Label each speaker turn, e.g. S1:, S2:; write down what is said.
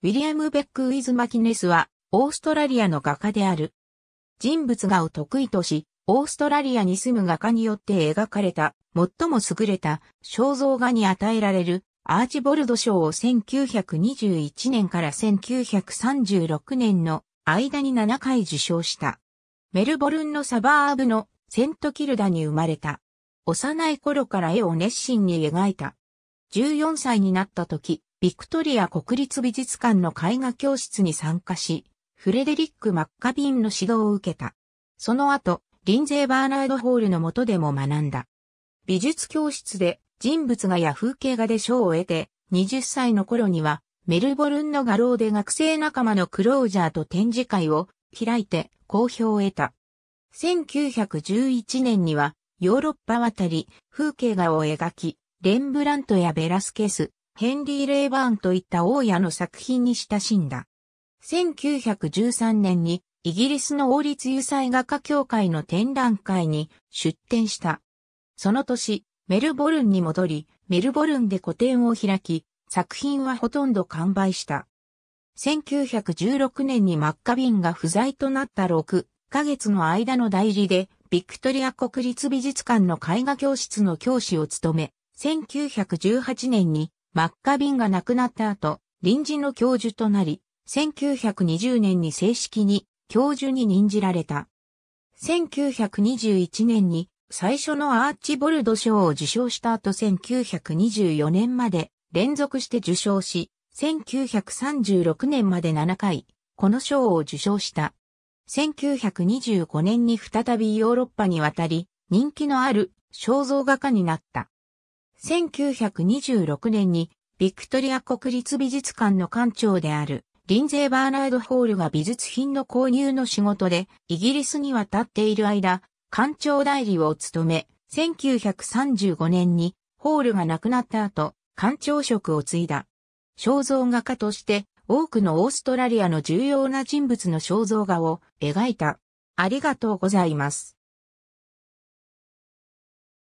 S1: ウィリアム・ベック・ウィズ・マキネスは、オーストラリアの画家である。人物画を得意とし、オーストラリアに住む画家によって描かれた、最も優れた肖像画に与えられる、アーチボルド賞を1921年から1936年の間に7回受賞した。メルボルンのサバーブのセントキルダに生まれた。幼い頃から絵を熱心に描いた。14歳になった時、ビクトリア国立美術館の絵画教室に参加し、フレデリック・マッカビンの指導を受けた。その後、リンゼー・バーナード・ホールの下でも学んだ。美術教室で人物画や風景画で賞を得て、20歳の頃にはメルボルンの画廊で学生仲間のクロージャーと展示会を開いて好評を得た。1911年にはヨーロッパ渡り風景画を描き、レンブラントやベラスケス、ヘンリー・レイバーンといった大家の作品に親しんだ。1913年にイギリスの王立油彩画家協会の展覧会に出展した。その年、メルボルンに戻り、メルボルンで個展を開き、作品はほとんど完売した。1916年にマッカビンが不在となった6ヶ月の間の代理で、ビクトリア国立美術館の絵画教室の教師を務め、1918年にマッカビンが亡くなった後、臨時の教授となり、1920年に正式に教授に任じられた。1921年に最初のアーチボルド賞を受賞した後1924年まで連続して受賞し、1936年まで7回、この賞を受賞した。1925年に再びヨーロッパに渡り、人気のある肖像画家になった。1926年にビクトリア国立美術館の館長であるリンゼー・バーナード・ホールが美術品の購入の仕事でイギリスに渡っている間、館長代理を務め、1935年にホールが亡くなった後、館長職を継いだ。肖像画家として多くのオーストラリアの重要な人物の肖像画を描いた。ありがとうございます。